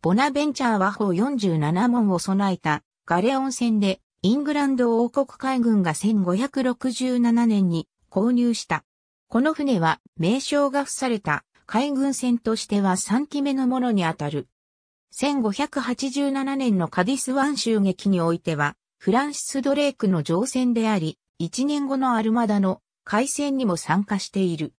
ボナベンチャーは砲47門を備えたガレオン船でイングランド王国海軍が1567年に購入した。この船は名称が付された海軍船としては3期目のものにあたる。1587年のカディス湾襲撃においては、フランシス・ドレイクの乗船であり、1年後のアルマダの海戦にも参加している。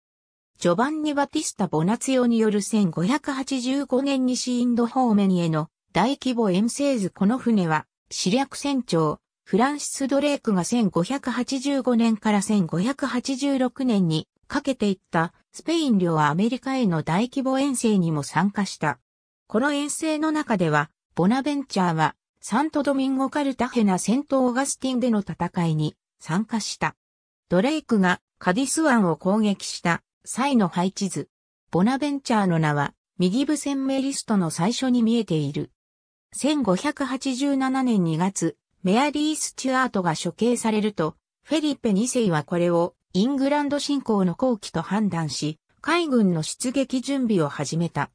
ジョバンニ・バティスタ・ボナツヨによる1585年西インド方面への大規模遠征図この船は、死略船長、フランシス・ドレークが1585年から1586年にかけていったスペイン領アメリカへの大規模遠征にも参加した。この遠征の中では、ボナベンチャーはサントドミンゴ・カルタヘナセント・オーガスティンでの戦いに参加した。ドレイクがカディス湾を攻撃したイの配置図。ボナベンチャーの名は、右部鮮明リストの最初に見えている。1587年2月、メアリー・スチュアートが処刑されると、フェリッペ2世はこれをイングランド侵攻の後期と判断し、海軍の出撃準備を始めた。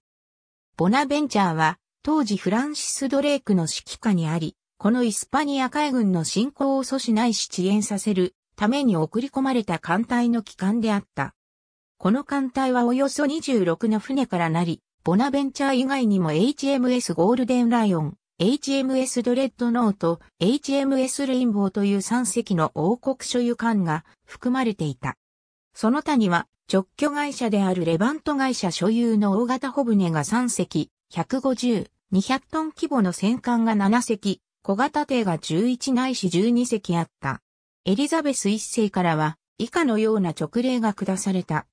ボナベンチャーは、当時フランシス・ドレークの指揮下にあり、このイスパニア海軍の侵攻を阻止ないし遅延させるために送り込まれた艦隊の機関であった。この艦隊はおよそ26の船からなり、ボナベンチャー以外にも HMS ゴールデンライオン、HMS ドレッドノート、HMS レインボーという3隻の王国所有艦が含まれていた。その他には直居会社であるレバント会社所有の大型小船が3隻、150、200トン規模の戦艦が7隻、小型艇が11ないし12隻あった。エリザベス1世からは以下のような直令が下された。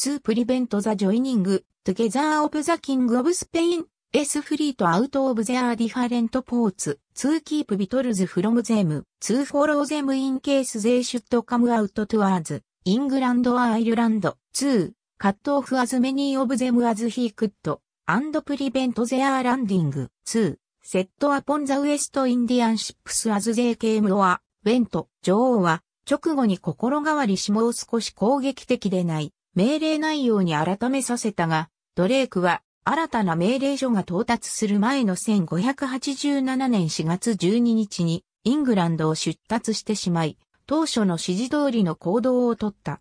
2プリベントザジョイニング、トゥゲザーオブザキングオブスペイン、S フリートアウトオブゼアーディファレントポーツ、2キープビトルズフロムゼム、2フォローゼムインケースゼイシュットカムアウトトゥアーズ、イングランドアイルランド、2、カットオフアズメニーオブゼムアズヒークッド、アンドプリベントゼアーランディング、2、セットアポンザウエストインディアンシップスアズゼーケームオア、ウェント、女王は、直後に心変わりしもう少し攻撃的でない。命令内容に改めさせたが、ドレークは新たな命令書が到達する前の1587年4月12日にイングランドを出立してしまい、当初の指示通りの行動をとった。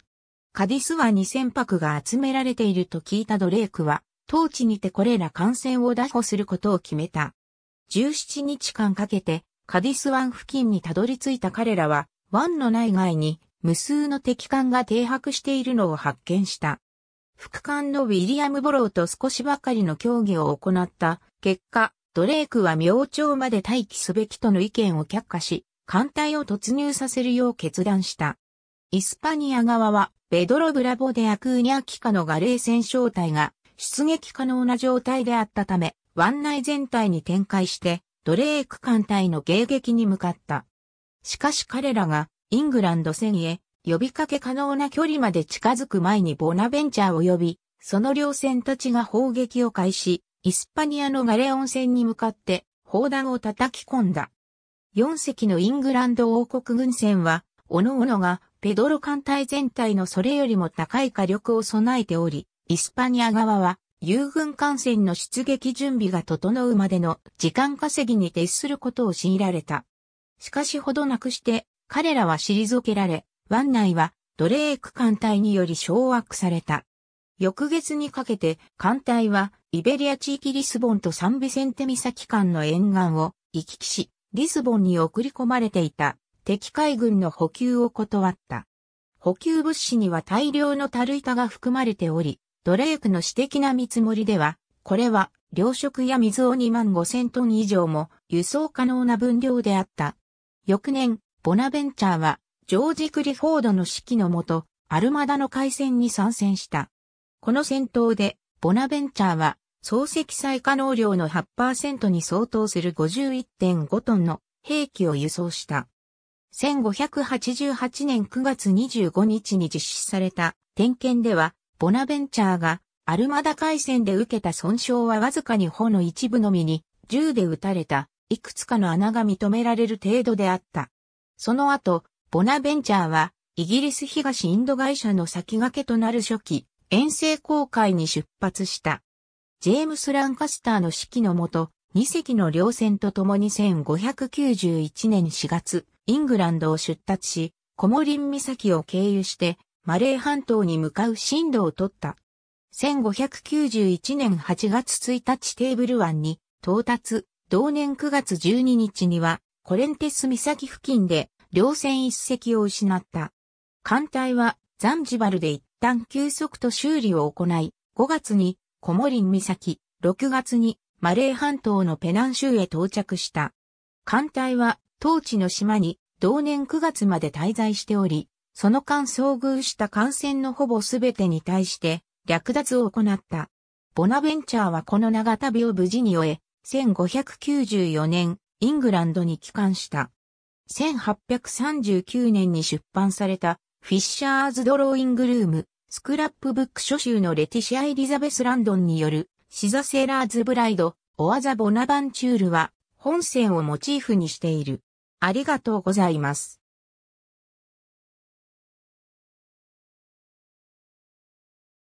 カディスは2000泊が集められていると聞いたドレークは、当地にてこれら感染を打破することを決めた。17日間かけて、カディス湾付近にたどり着いた彼らは、湾の内外に無数の敵艦が停泊しているのを発見した。副艦のウィリアム・ボローと少しばかりの協議を行った結果、ドレークは明朝まで待機すべきとの意見を却下し、艦隊を突入させるよう決断した。イスパニア側は、ベドロ・ブラボでアクーニャ機下のガレー戦小隊が出撃可能な状態であったため、湾内全体に展開して、ドレーク艦隊の迎撃に向かった。しかし彼らがイングランド戦へ、呼びかけ可能な距離まで近づく前にボナベンチャーを呼び、その両戦たちが砲撃を開始、イスパニアのガレオン戦に向かって砲弾を叩き込んだ。4隻のイングランド王国軍船は、おのおのがペドロ艦隊全体のそれよりも高い火力を備えており、イスパニア側は、友軍艦船の出撃準備が整うまでの時間稼ぎに徹することを強いられた。しかしほどなくして、彼らは退けられ、湾内は奴隷区艦隊により掌握された。翌月にかけて艦隊はイベリア地域リスボンとサンビセンテ岬間の沿岸を行き来し、リスボンに送り込まれていた敵海軍の補給を断った。補給物資には大量のタルイタが含まれており、ドレークの私的な見積もりでは、これは糧食や水を2万5千トン以上も輸送可能な分量であった。翌年、ボナベンチャーは、ジョージ・クリフォードの指揮のもと、アルマダの海戦に参戦した。この戦闘で、ボナベンチャーは、総積載可能量の8%に相当する51.5トンの兵器を輸送した。1588年9月25日に実施された点検では、ボナベンチャーがアルマダ海戦で受けた損傷はわずかに帆の一部のみに銃で撃たれたいくつかの穴が認められる程度であった。その後、ボナベンチャーは、イギリス東インド会社の先駆けとなる初期、遠征航海に出発した。ジェームス・ランカスターの指揮のもと、2隻の両船と共に1591年4月、イングランドを出立し、コモリン岬を経由して、マレー半島に向かう進路を取った。1591年8月1日テーブル湾に到達、同年9月12日にはコレンテス岬付近で両船一隻を失った。艦隊はザンジバルで一旦休息と修理を行い、5月にコモリン岬、6月にマレー半島のペナン州へ到着した。艦隊は当地の島に同年9月まで滞在しており、その間遭遇した艦船のほぼ全てに対して略奪を行った。ボナベンチャーはこの長旅を無事に終え、1594年イングランドに帰還した。1839年に出版されたフィッシャーズ・ドローイングルーム、スクラップブック書集のレティシア・エリザベス・ランドンによるシザ・セーラーズ・ブライド、オアザ・ボナバンチュールは本線をモチーフにしている。ありがとうございます。